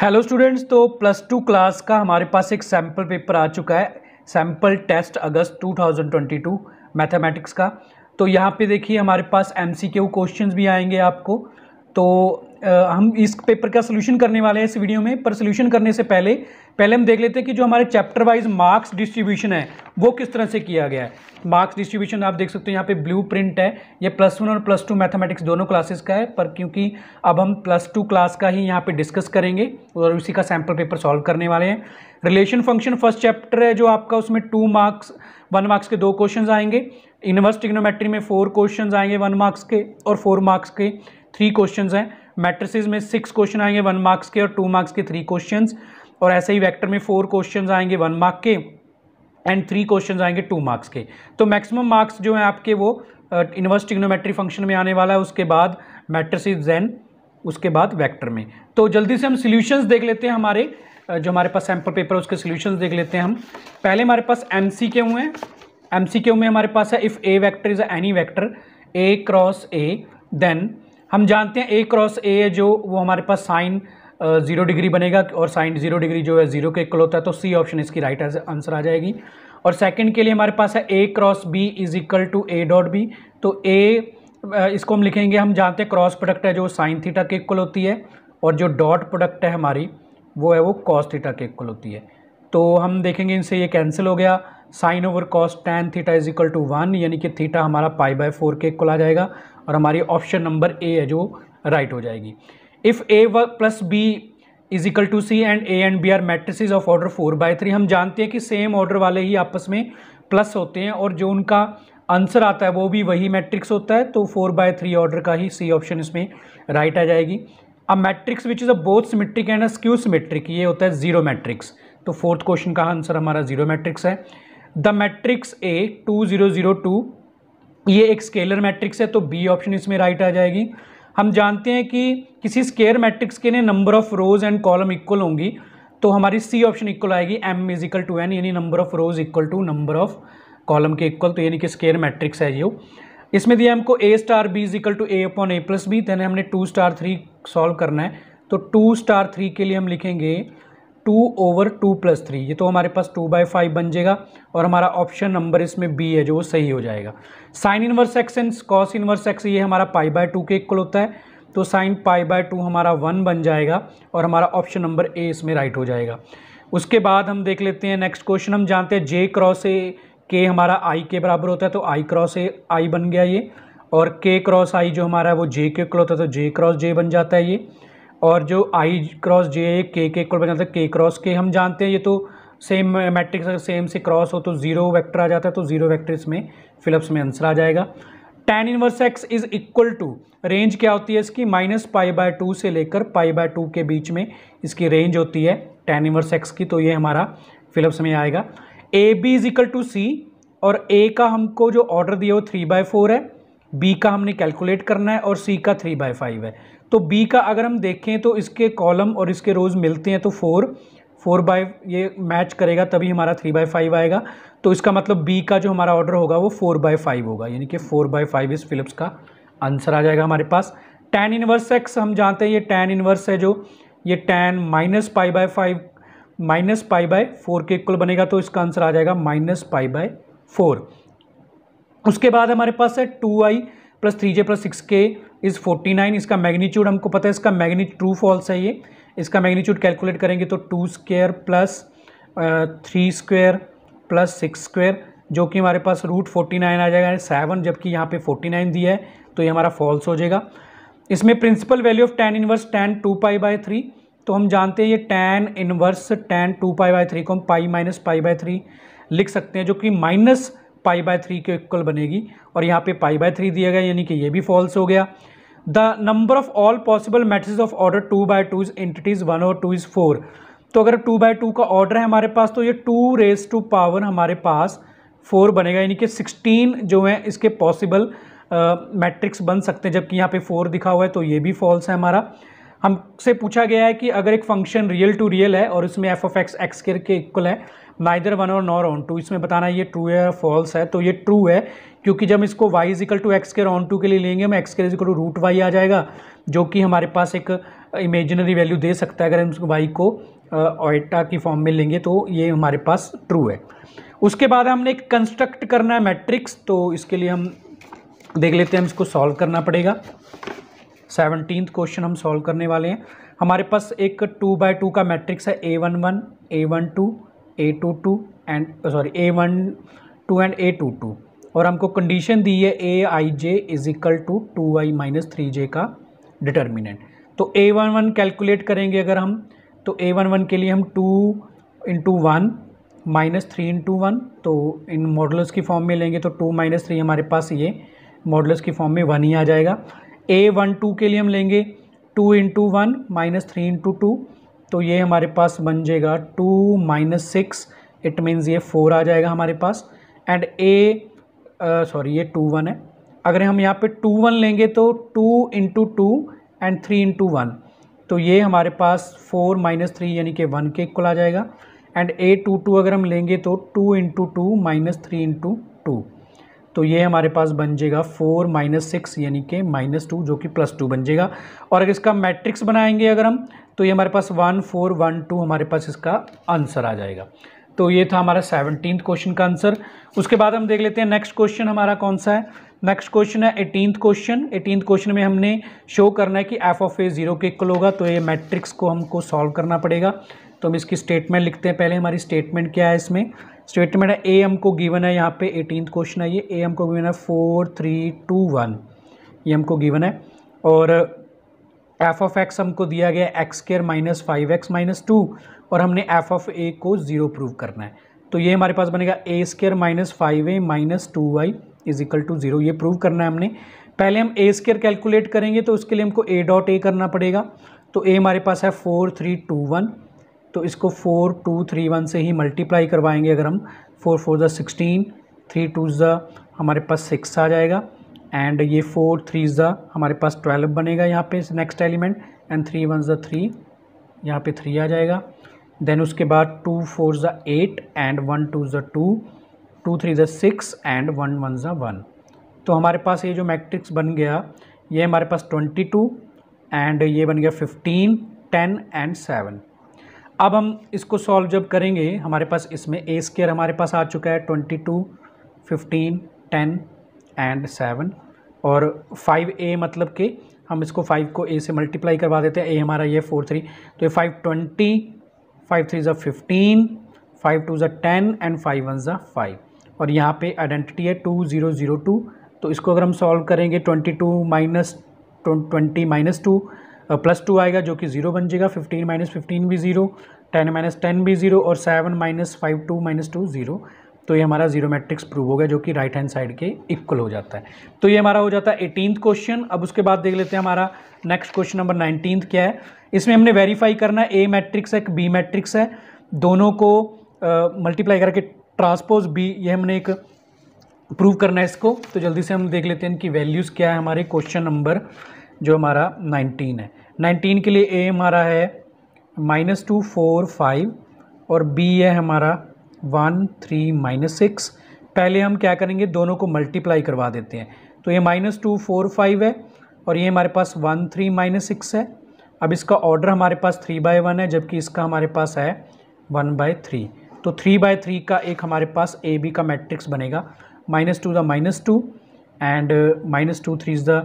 hello students तो plus two class का हमारे पास एक सैम्पल पेपर आ चुका है सैम्पल टेस्ट अगस्त 2022 मैथमेटिक्स का तो यहाँ पे देखिए हमारे पास एमसीक्यू क्वेश्चंस भी आएंगे आपको तो हम इस पेपर का सोल्यूशन करने वाले हैं इस वीडियो में पर सोल्यूशन करने से पहले पहले हम देख लेते हैं कि जो हमारे चैप्टर वाइज मार्क्स डिस्ट्रीब्यूशन है वो किस तरह से किया गया है मार्क्स डिस्ट्रीब्यूशन आप देख सकते हो यहाँ पे ब्लू प्रिंट है ये प्लस वन और प्लस टू मैथमेटिक्स दोनों क्लासेस का है पर क्योंकि अब हम प्लस टू क्लास का ही यहाँ पे डिस्कस करेंगे और उसी का सैम्पल पेपर सॉल्व करने वाले हैं रिलेशन फंक्शन फर्स्ट चैप्टर है जो आपका उसमें टू मार्क्स वन मार्क्स के दो क्वेश्चन आएंगे इनवर्स टिग्नोमेट्री में फोर क्वेश्चन आएंगे वन मार्क्स के और फोर मार्क्स के थ्री क्वेश्चन हैं मैट्रिसेस में सिक्स क्वेश्चन आएंगे वन मार्क्स के और टू मार्क्स के थ्री क्वेश्चन और ऐसे ही वैक्टर में फोर क्वेश्चन आएंगे वन मार्क के एंड थ्री क्वेश्चन आएंगे टू मार्क्स के तो मैक्सिमम मार्क्स जो है आपके वो इनवर्स टिग्नोमेट्री फंक्शन में आने वाला है उसके बाद मैट्रिस जैन उसके बाद वैक्टर में तो जल्दी से हम सोल्यूशंस देख लेते हैं हमारे जो हमारे पास सैम्पल पेपर है उसके सोल्यूशन देख लेते हैं हम पहले हमारे पास एम सी के हुए हैं एम सी के में हमारे पास है if A vector is any vector A cross A then हम जानते हैं ए क्रॉस ए है जो वो हमारे पास साइन ज़ीरो डिग्री बनेगा और साइन ज़ीरो डिग्री जो है ज़ीरो के इक्वल होता है तो सी ऑप्शन इसकी राइट आंसर आ जाएगी और सेकंड के लिए हमारे पास है A cross B is equal to A dot B तो ए इसको हम लिखेंगे हम जानते हैं क्रॉस प्रोडक्ट है जो साइन थीटा के इक्वल होती है और जो डॉट प्रोडक्ट है हमारी वो है वो कॉस थीटा के इक्वल होती है तो हम देखेंगे इनसे ये कैंसिल हो गया sine over cos tan theta is equal to one यानी कि थीटा हमारा पाई बाय फोर के इक्वल आ जाएगा और हमारी ऑप्शन नंबर ए है जो राइट हो जाएगी इफ़ ए व plus B is equal to C and A and B are matrix of order four by three हम जानते हैं कि सेम ऑर्डर वाले ही आपस में प्लस होते हैं और जो उनका आंसर आता है वो भी वही मैट्रिक्स होता है तो फोर बाय थ्री ऑर्डर का ही सी ऑप्शन इसमें राइट आ जाएगी अब matrix which is a both symmetric and a skew symmetric ये होता है जीरो मैट्रिक्स तो फोर्थ क्वेश्चन का आंसर हमारा जीरो मैट्रिक्स है the matrix A two zero zero two ये एक स्केलर मैट्रिक्स है तो बी ऑप्शन इसमें राइट आ जाएगी हम जानते हैं कि किसी स्केयर मैट्रिक्स के लिए number of rows and column equal होंगी तो हमारी सी ऑप्शन इक्वल आएगी M is equal to N यानी number of rows equal to number of column के इक्वल तो यानी कि स्केयर मैट्रिक्स है ये इसमें दिया हमको A star B is equal to A upon A plus B then हमने टू स्टार थ्री सॉल्व करना है तो टू स्टार थ्री के लिए हम लिखेंगे two over two plus three ये तो हमारे पास टू बाई फाइव बन जाएगा और हमारा ऑप्शन नंबर इसमें बी है जो वो सही हो जाएगा sine inverse X and cos inverse X ये हमारा पाई बाय टू के इक्वल होता है तो साइन पाई बाय टू हमारा वन बन जाएगा और हमारा ऑप्शन नंबर ए इसमें राइट हो जाएगा उसके बाद हम देख लेते हैं नेक्स्ट क्वेश्चन हम जानते हैं जे क्रॉस ए के हमारा आई के बराबर होता है तो आई क्रॉस ए आई बन गया ये और के क्रॉस आई जो हमारा है वो जे के इक्वल होता है तो जे क्रॉस जे बन जाता है ये और जो आई क्रॉस जे के के इक्वल बन जाता है के क्रॉस के हम जानते हैं ये तो सेम मैट्रिक्स uh, अगर सेम से क्रॉस हो तो ज़ीरो वेक्टर आ जाता है तो ज़ीरो वेक्टर इसमें फिलअप्स में आंसर आ जाएगा tan inverse X is equal to range क्या होती है इसकी माइनस पाई बाय टू से लेकर पाई बाय टू के बीच में इसकी रेंज होती है टेन इनवर्स एक्स की तो ये हमारा फिलअप्स में आएगा A B is equal to C और ए का हमको जो ऑर्डर दिया वो थ्री बाय फोर है बी का हमने कैलकुलेट करना है और सी का थ्री बाय फाइव है तो बी का अगर हम देखें तो इसके कॉलम और इसके रोज़ मिलते हैं तो फोर फोर बाय ये मैच करेगा तभी हमारा थ्री बाय फाइव आएगा तो इसका मतलब बी का जो हमारा ऑर्डर होगा वो फोर बाय फाइव होगा यानी कि फोर बाय फाइव इस फिलिप्स का आंसर आ जाएगा हमारे पास टेन इन्वर्स एक्स हम जानते हैं ये टेन इनवर्स है जो ये tan minus pi by five minus pi by four के इक्वल बनेगा तो इसका आंसर आ जाएगा माइनस पाई बाय फोर उसके बाद हमारे पास है two I plus three J plus six K is 49 इसका मैग्नीट्यूड हमको पता है इसका मैग्नीट ट्रू फॉल्स है ये इसका मैग्नीट्यूड कैलकुलेट करेंगे तो two square plus three square plus six square जो कि हमारे पास रूट फोर्टी नाइन आ जाएगा सेवन जबकि यहाँ पे फोर्टी नाइन दिया है तो ये हमारा फॉल्स हो जाएगा इसमें principal value of tan inverse tan two pi by three तो हम जानते हैं ये tan inverse tan two pi by three को हम pi minus pi by three लिख सकते हैं जो कि माइनस पाई बाय थ्री के इक्वल बनेगी और यहाँ पे पाई बाय थ्री दिया गया यानी कि ये भी फॉल्स हो गया the number of all possible matrix of order two by two is entities one और टू इज़ फोर तो अगर टू बाय टू का ऑर्डर है हमारे पास तो ये टू रेस टू पावर हमारे पास फोर बनेगा यानी कि सिक्सटीन जो है इसके पॉसिबल मैट्रिक्स बन सकते हैं जबकि यहाँ पे फोर दिखा हुआ है तो ये भी फॉल्स है हमारा हमसे पूछा गया है कि अगर एक फंक्शन रियल टू रियल है और उसमें एफ ऑफ एक्स एक्स के इक्वल है नाइदर वन और नॉर ऑन टू इसमें बताना ये ट्रू है फॉल्स है तो ये ट्रू है क्योंकि जब इसको वाई इजिकल टू एक्स के ऑन टू के लिए लेंगे हम एक्स के इजिकल टू रूट वाई आ जाएगा जो कि हमारे पास एक इमेजिनरी uh, वैल्यू दे सकता है अगर हम वाई को ऑयटा uh, की फॉर्म में लेंगे तो ये हमारे पास ट्रू है उसके बाद हमने एक कंस्ट्रक्ट करना है मैट्रिक्स तो इसके लिए हम देख लेते हैं हम इसको सॉल्व करना पड़ेगा सेवनटीन क्वेश्चन हम सॉल्व करने वाले हैं हमारे पास एक टू बाय टू का मैट्रिक्स है A one one A one two A two two and sorry A one two and A two two और हमको कंडीशन दी है A I J is equal to two I minus three J का determinant तो ए one one calculate करेंगे अगर हम तो ए वन वन के लिए हम two into one minus three into one तो इन मॉडल्स की फॉर्म में लेंगे तो टू माइनस थ्री हमारे पास ये मॉडल्स की फॉर्म में वन ही आ जाएगा ए वन टू के लिए हम लेंगे two into one minus three into two तो ये हमारे पास बन जाएगा two minus six it means ये फोर आ जाएगा हमारे पास एंड ए सॉरी ये टू वन है अगर हम यहाँ पे टू वन लेंगे तो two into two and three into one तो ये हमारे पास फोर माइनस थ्री यानी कि वन के इक्वल आ जाएगा एंड ए टू टू अगर हम लेंगे तो two into two minus three into two तो ये हमारे पास बन जाएगा फोर माइनस सिक्स यानी कि माइनस टू जो कि प्लस टू बन जाएगा और अगर इसका मैट्रिक्स बनाएंगे अगर हम तो ये हमारे पास वन फोर वन टू हमारे पास इसका आंसर आ जाएगा तो ये था हमारा सेवनटीन्थ क्वेश्चन का आंसर उसके बाद हम देख लेते हैं नेक्स्ट क्वेश्चन हमारा कौन सा है नेक्स्ट क्वेश्चन है एटीनथ क्वेश्चन एटीनथ क्वेश्चन में हमने शो करना है कि एफ ऑफ ए जीरो के इक्वल होगा तो ये मैट्रिक्स को हमको सॉल्व करना पड़ेगा तो हम इसकी स्टेटमेंट लिखते हैं पहले हमारी स्टेटमेंट क्या है इसमें स्टेटमेंट है ए एम को गिवन है यहाँ पे एटीन क्वेश्चन है ये ए एम को गिवन है फोर थ्री टू वन ये हमको गिवन है और एफ ऑफ एक्स हमको दिया गया है X square minus five X minus two और हमने एफ ऑफ ए को ज़ीरो प्रूव करना है तो ये हमारे पास बनेगा A square minus five A minus two Y is equal to zero ये प्रूव करना है हमने पहले हम ए स्केयर कैलकुलेट करेंगे तो उसके लिए हमको ए डॉट ए करना पड़ेगा तो ए हमारे पास है फोर थ्री टू वन तो इसको फ़ोर टू थ्री वन से ही मल्टीप्लाई करवाएंगे अगर हम फोर फोर ज़ा सिक्सटीन थ्री टू ज़ा हमारे पास सिक्स आ जाएगा एंड ये फोर थ्री ज़ा हमारे पास ट्वेल्व बनेगा यहाँ पे next element and three one ज़ा थ्री यहाँ पे थ्री आ जाएगा देन उसके बाद टू फोर ज़ा एट एंड वन टू ज़ा टू टू थ्री ज़ा सिक्स एंड वन वन ज़ा वन तो हमारे पास ये जो मैट्रिक्स बन गया ये हमारे पास ट्वेंटी टू एंड ये बन गया फिफ्टीन टेन एंड सेवन अब हम इसको सॉल्व जब करेंगे हमारे पास इसमें ए स्केयर हमारे पास आ चुका है twenty two fifteen ten and seven और फाइव ए मतलब कि हम इसको फाइव को ए से मल्टीप्लाई करवा देते हैं ए हमारा ये फोर थ्री तो ये फाइव ट्वेंटी फाइव थ्री ज़ा फिफ्टीन फाइव टू ज़ा टेन एंड फाइव वन ज़ा फाइव और यहाँ पे आइडेंटिटी है टू ज़ीरो ज़ीरो टू तो इसको अगर हम सॉल्व करेंगे twenty two minus twenty minus two plus two आएगा जो कि ज़ीरो बन जाएगा फिफ्टीन माइनस फिफ्टीन भी ज़ीरो टेन माइनस टेन भी ज़ीरो और seven minus five two minus two zero तो ये हमारा जीरो मैट्रिक्स प्रूव हो गया जो कि राइट हैंड साइड के इक्वल हो जाता है तो ये हमारा हो जाता है एटीनथ क्वेश्चन अब उसके बाद देख लेते हैं हमारा नेक्स्ट क्वेश्चन नंबर नाइनटीन क्या है इसमें हमने वेरीफाई करना है ए मैट्रिक्स है बी मैट्रिक्स है दोनों को मल्टीप्लाई करके ट्रांसपोज बी ये हमने एक प्रूव करना है इसको तो जल्दी से हम देख लेते हैं इनकी वैल्यूज़ क्या है हमारे क्वेश्चन नंबर जो हमारा 19 है 19 के लिए ए हमारा है माइनस टू फोर फाइव और बी है हमारा वन थ्री माइनस सिक्स पहले हम क्या करेंगे दोनों को मल्टीप्लाई करवा देते हैं तो ये माइनस टू फोर फाइव है और ये हमारे पास वन थ्री माइनस सिक्स है अब इसका ऑर्डर हमारे पास थ्री बाय वन है जबकि इसका हमारे पास है वन बाय थ्री तो थ्री बाय थ्री का एक हमारे पास ए बी का मैट्रिक्स बनेगा minus two the minus two and minus two three is the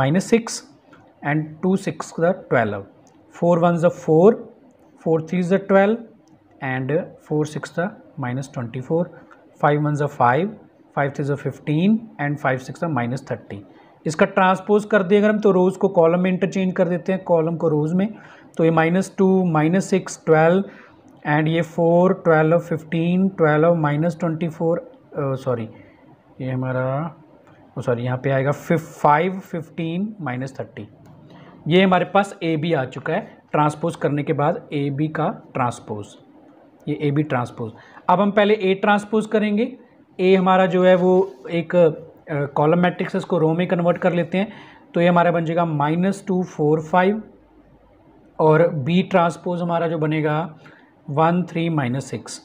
minus six and two six the twelve four one ज फोर फोर थ्री ज twelve and four six the minus twenty four five one ज five five three ज fifteen and five six का minus thirty इसका transpose कर दिए अगर हम तो रोज़ को कॉलम में इंटरचेंज कर देते हैं कॉलम को रोज़ में तो ये minus two minus six twelve and ये four twelve fifteen twelve minus twenty four sorry ये हमारा सॉरी यहाँ पे आएगा फिफ फाइव फिफ्टीन माइनस थर्टी ये हमारे पास ए बी आ चुका है ट्रांसपोज करने के बाद ए बी का ट्रांसपोज ये ए बी ट्रांसपोज अब हम पहले ए ट्रांसपोज करेंगे ए हमारा जो है वो एक कॉलम मैट्रिक्स इसको रो में कन्वर्ट कर लेते हैं तो ये हमारा बन जाएगा माइनस टू फोर फाइव और बी ट्रांसपोज हमारा जो बनेगा वन थ्री माइनस सिक्स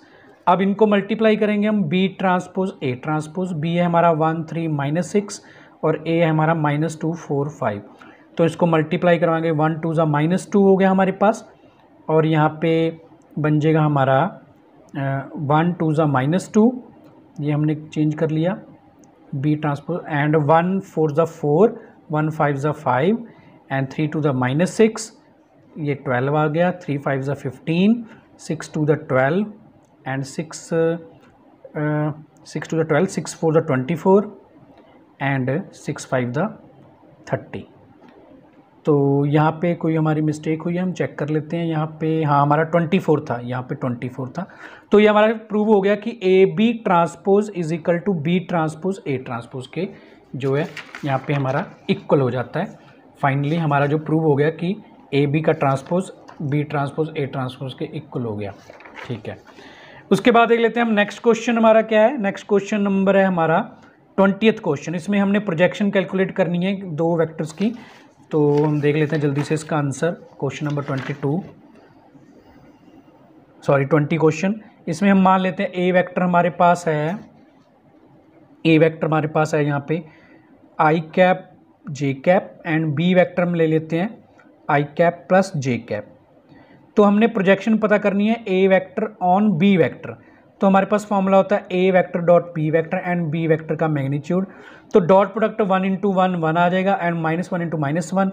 अब इनको मल्टीप्लाई करेंगे हम B transpose A transpose B है हमारा वन थ्री माइनस सिक्स और ए है हमारा माइनस टू फोर फाइव तो इसको मल्टीप्लाई करवाएंगे वन टू ज़ा माइनस टू हो गया हमारे पास और यहाँ पे बन जाएगा हमारा वन टू ज़ा माइनस टू ये हमने चेंज कर लिया B transpose and one four ज़ा फोर वन फाइव ज़ा फाइव एंड थ्री टू ज़ा माइनस सिक्स ये ट्वेल्व आ गया थ्री फाइव ज़ा फिफ्टीन सिक्स टू ज़ा twelve and six six two ज़ा ट्वेल्व सिक्स फोर ज़ा twenty four and six five ज़ा थर्टी तो यहाँ पे कोई हमारी मिस्टेक हुई है हम चेक कर लेते हैं यहाँ पे हाँ हमारा ट्वेंटी फोर था यहाँ पे ट्वेंटी फोर था तो ये हमारा प्रूव हो गया कि A B transpose is equal to B transpose A transpose के जो है यहाँ पे हमारा इक्वल हो जाता है फाइनली हमारा जो प्रूव हो गया कि ए बी का transpose B transpose A transpose के इक्वल हो गया ठीक है उसके बाद देख लेते हैं हम नेक्स्ट क्वेश्चन हमारा क्या है नेक्स्ट क्वेश्चन नंबर है हमारा ट्वेंटियथ क्वेश्चन इसमें हमने प्रोजेक्शन कैलकुलेट करनी है दो वेक्टर्स की तो हम देख लेते हैं जल्दी से इसका answer question number twenty two sorry twenty question इसमें हम मान लेते हैं ए वेक्टर हमारे पास है ए वेक्टर हमारे पास है यहाँ पे I cap J cap and B vector हम ले लेते हैं I cap plus J cap तो हमने प्रोजेक्शन पता करनी है A vector on B vector तो हमारे पास फॉर्मूला होता है A vector dot B vector and B vector का मैग्नीट्यूड तो dot product one into one one आ जाएगा and minus one into minus one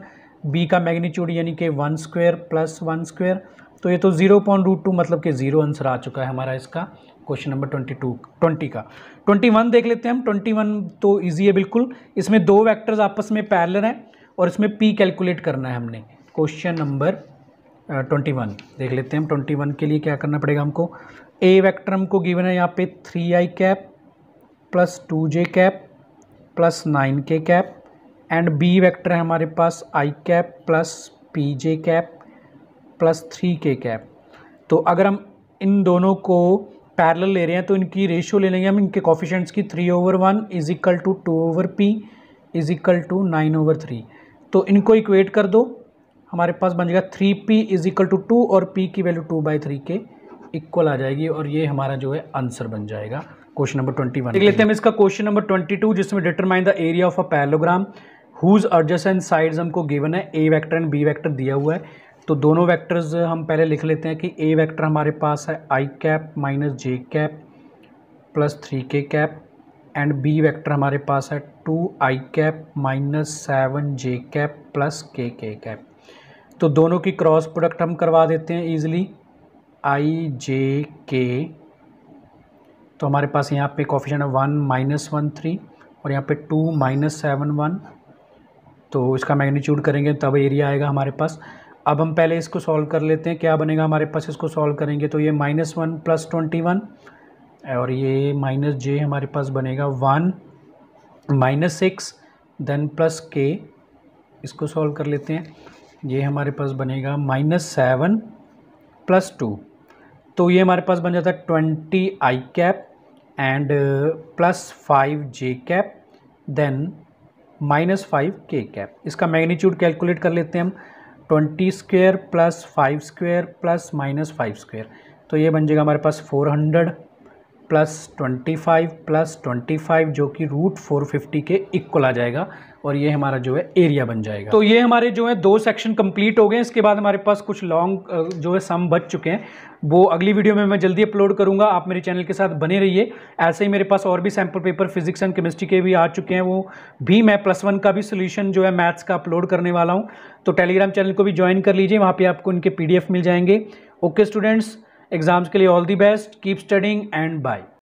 B का मैग्नीट्यूड यानी कि one square plus one square तो ये तो जीरो पॉइंट रूट टू मतलब कि जीरो आंसर आ चुका है हमारा इसका question number twenty two twenty का ट्वेंटी वन देख लेते हैं हम ट्वेंटी वन तो ईजी है बिल्कुल इसमें दो वैक्टर्स आपस में पैरलर हैं और इसमें पी कैलकुलेट करना है हमने क्वेश्चन नंबर ट्वेंटी वन देख लेते हैं हम ट्वेंटी वन के लिए क्या करना पड़ेगा हमको ए वेक्टर हमको गिवन है यहाँ पे three I cap plus two J cap plus nine K cap and B vector है हमारे पास I cap plus P J cap plus three K cap तो अगर हम इन दोनों को पैरल ले रहे हैं तो इनकी रेशियो ले लेंगे हम इनके कॉफिशेंट्स की three over one is equal to two over P is equal to nine over three तो इनको इक्वेट कर दो हमारे पास बन जाएगा three P is equal to two और पी की वैल्यू टू बाई थ्री के इक्वल आ जाएगी और ये हमारा जो है आंसर बन जाएगा क्वेश्चन नंबर ट्वेंटी वन देख लेते हैं इसका क्वेश्चन नंबर ट्वेंटी टू जिसमें determine the area of a parallelogram whose अर्जस एंड साइड्स हमको गिवन है A vector and B vector दिया हुआ है तो दोनों वैक्टर्स हम पहले लिख लेते हैं कि ए वैक्टर हमारे पास है I cap minus J cap plus three K cap and B vector हमारे पास है two I cap minus seven J cap plus K K cap तो दोनों की क्रॉस प्रोडक्ट हम करवा देते हैं ईजिली आई जे के तो हमारे पास यहाँ पे कॉफिशन है वन माइनस वन थ्री और यहाँ पे टू माइनस सेवन वन तो इसका मैग्नीट्यूड करेंगे तब एरिया आएगा हमारे पास अब हम पहले इसको सॉल्व कर लेते हैं क्या बनेगा हमारे पास इसको सॉल्व करेंगे तो ये minus one plus twenty one और ये माइनस जे हमारे पास बनेगा one minus six then plus K इसको सॉल्व कर लेते हैं ये हमारे पास बनेगा माइनस सेवन प्लस टू तो ये हमारे पास बन जाता है twenty I cap and plus uh, five J cap then minus five K cap इसका मैग्नीट्यूड कैलकुलेट कर लेते हैं हम twenty square plus five square plus minus five square तो ये बन जाएगा हमारे पास four hundred plus twenty five plus twenty five जो कि रूट फोर फिफ्टी के इक्वल आ जाएगा और ये हमारा जो है एरिया बन जाएगा तो ये हमारे जो है दो सेक्शन कंप्लीट हो गए इसके बाद हमारे पास कुछ लॉन्ग जो है सम बच चुके हैं वो अगली वीडियो में मैं जल्दी अपलोड करूंगा आप मेरे चैनल के साथ बने रहिए ऐसे ही मेरे पास और भी sample paper physics and chemistry के भी आ चुके हैं वो भी मैं प्लस वन का भी सोल्यूशन जो है मैथ्स का अपलोड करने वाला हूँ तो टेलीग्राम चैनल को भी ज्वाइन कर लीजिए वहाँ पर आपको इनके पी मिल जाएंगे ओके स्टूडेंट्स एग्जाम्स के लिए all the best keep studying and bye